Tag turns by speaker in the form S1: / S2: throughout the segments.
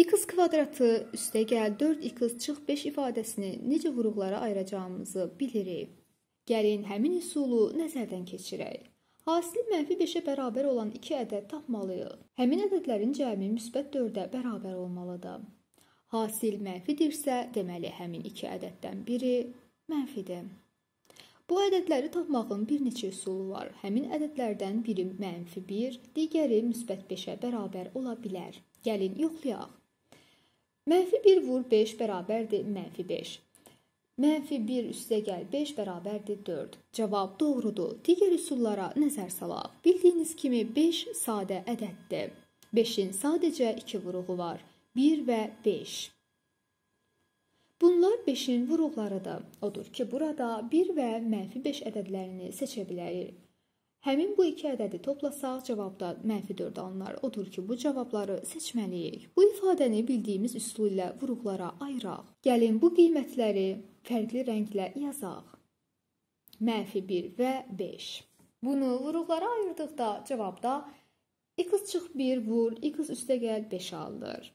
S1: x kvadratı üstə gəl 4x çıx 5 ifadəsini necə vuruqlara ayıracağımızı bilirik. Gəlin həmin üsulu nəzərdən keçirək. Hasili mənfi 5-ə bərabər olan 2 ədəd tapmalıyıq. Həmin ədədlərin cəmi müsbət 4-ə bərabər olmalıdır. Hasil mənfidirsə, deməli həmin 2 ədəddən biri mənfidir. Bu ədədləri tapmağın bir neçə üsulu var. Həmin ədədlərdən biri -1, digəri müsbət 5-ə bərabər ola bilər. Gəlin yoxlayaq. Mənfi 1 vur 5 bərabərdir mənfi 5. Mənfi 1 üstə gəl 5 bərabərdir 4. Cavab doğrudur. Digər üsullara nəzər salaq. Bildiyiniz kimi 5 sadə ədəddir. 5-in sadəcə 2 vuruğu var. 1 və 5. Bunlar 5-in vuruqlarıdır. Odur ki, burada 1 və -5 ədədlərini seçə bilərik. Həmin bu iki ədədi toplasaq cavabda -4 alınar. Odur ki, bu cavabları seçməliyik. Bu ifadəni bildiyimiz üsulla vurğulara ayıraq. Gəlin bu qiymətləri fərqli rənglə yazaq. -1 və 5. Bunu vurğulara ayırdıqda cavabda x çıx 1 vur, x üstəgəl 5 alınır.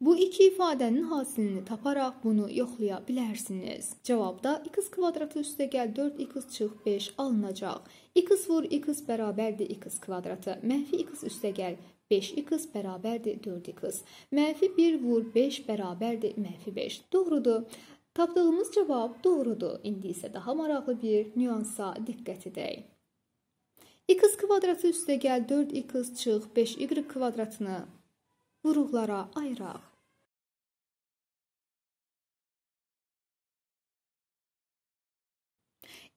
S1: Bu iki ifadənin hasilini taparaq bunu yoxlaya bilərsiniz. Cavabda x kvadratı üstə gəl 4x çıx 5 alınacaq. x vur x bərabərdir x kvadratı. Mənfi x üstə gəl 5x bərabərdir 4x. Mənfi 1 vur 5 bərabərdir mənfi 5. Doğrudur. Tapdığımız cavab doğrudur. İndi isə daha maraqlı bir nüansa diqqət edək x kvadratı üstə gəl 4x çıx 5y kvadratını bu ruhlara ayıraq.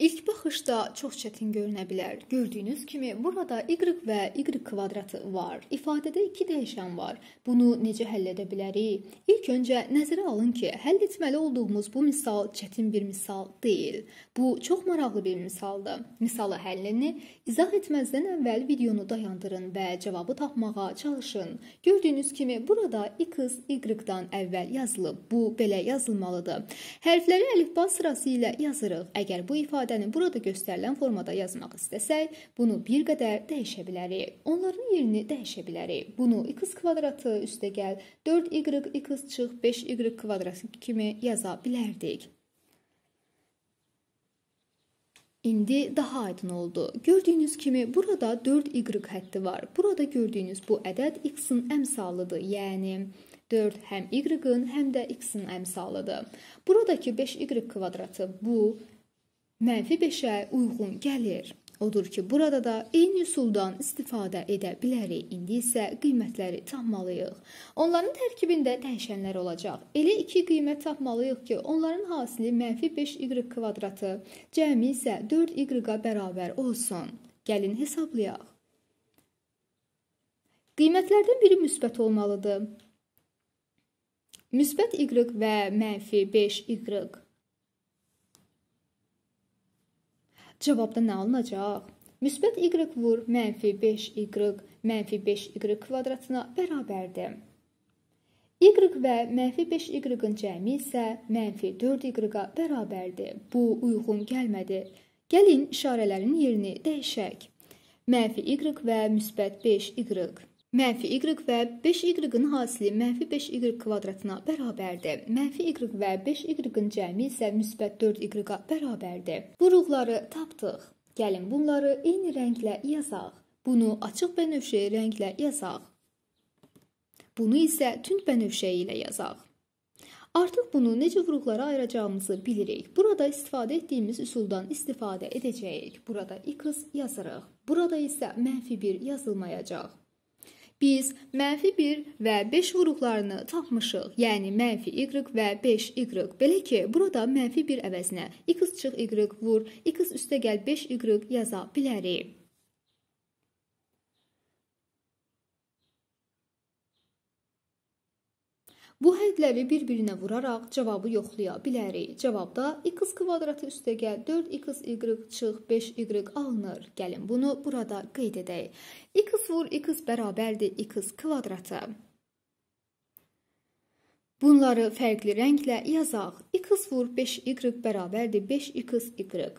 S1: İlk baxışda çox çətin görünə bilər. Gördüyünüz kimi burada y və y kvadratı var. İfadədə 2 dəyişən var. Bunu necə həll edə bilərik? İlk öncə nəzərə alın ki, həll etməli olduğumuz bu misal çətin bir misal deyil. Bu çox maraqlı bir misaldır. Misalı həllini izah etməzdən əvvəl videonu dayandırın və cavabı tapmağa çalışın. Gördüyünüz kimi burada x y-dan əvvəl yazılıb. Bu belə yazılmalıdır. Hərfləri əlifba sırası ilə yazırıq. Əgər bu ifadə ifadəni burada göstərilən formada yazmaq istəsək, bunu bir qədər dəyişə bilərik. Onların yerini dəyişə bilərik. Bunu x kvadratı üstə gəl 4y x çıx 5y kvadratı kimi yaza bilərdik. İndi daha aydın oldu. Gördüyünüz kimi burada 4y həddi var. Burada gördüyünüz bu ədəd x-in əmsalıdır. Yəni 4 həm y-in, həm də x-in əmsalıdır. Buradakı 5y kvadratı bu, mənfi 5-ə uyğun gəlir. Odur ki, burada da eyni üsuldan istifadə edə bilərik. İndi isə qiymətləri tapmalıyıq. Onların tərkibində dəyişənlər olacaq. Elə 2 qiymət tapmalıyıq ki, onların hasili -5y kvadratı cəmi isə 4y-ə bərabər olsun. Gəlin hesablayaq. Qiymətlərdən biri müsbət olmalıdır. Müsbət y və -5y Cavabda nə alınacaq? Müsbət y vur mənfi 5y mənfi 5y kvadratına bərabərdir. Y və mənfi 5y-ın cəmi isə mənfi 4y-a bərabərdir. Bu uyğun gəlmədi. Gəlin işarələrin yerini dəyişək. Mənfi y və müsbət 5y. Mənfi y və 5y-in hasili mənfi 5y kvadratına bərabərdir. Mənfi y və 5y-in cəmi isə müsbət 4y-a bərabərdir. Buruqları tapdıq. Gəlin bunları eyni rənglə yazaq. Bunu açıq bənövşə rənglə yazaq. Bunu isə tünd bənövşə ilə yazaq. Artıq bunu necə vuruqlara ayıracağımızı bilirik. Burada istifadə etdiyimiz üsuldan istifadə edəcəyik. Burada y yazırıq. Burada isə -1 yazılmayacaq. Biz mənfi 1 və 5 vuruqlarını tapmışıq. Yəni mənfi y və 5y. Belə ki, burada mənfi 1 əvəzinə x çıx y vur, x üstəgəl 5y yaza bilərik. Bu hərfləri bir-birinə vuraraq cavabı yoxlaya bilərik. Cavabda x kvadratı üstəgəl 4xy çıx 5y alınır. Gəlin bunu burada qeyd edək. x vur x bərabərdir x kvadratı. Bunları fərqli rənglə yazaq. x vur 5y bərabərdir 5xy.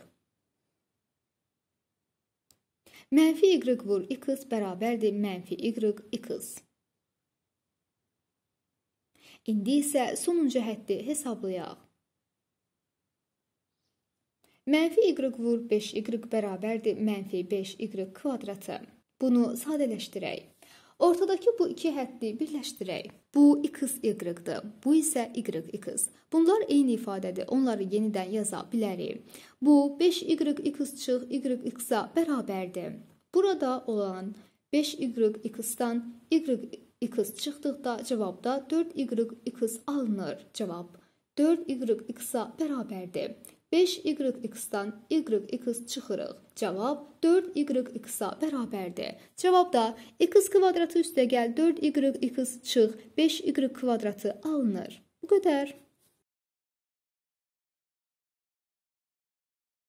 S1: Mənfi y vur x bərabərdir mənfi y x. İndi isə sonuncu həddi hesablayaq. Mənfi y vur 5y bərabərdir mənfi 5y kvadratı. Bunu sadələşdirək. Ortadakı bu iki həddi birləşdirək. Bu x-y-dir. Bu isə y-x. Bunlar eyni ifadədir. Onları yenidən yaza bilərik. Bu 5y x çıx y-x-a bərabərdir. Burada olan 5y x-dan y x çıxdıqda cavabda 4y x alınır. Cavab 4y x-a bərabərdir. 5y x-dan y x çıxırıq. Cavab 4y x-a bərabərdir. Cavabda x kvadratı üstə gəl 4y x çıx 5y kvadratı alınır. Bu qədər.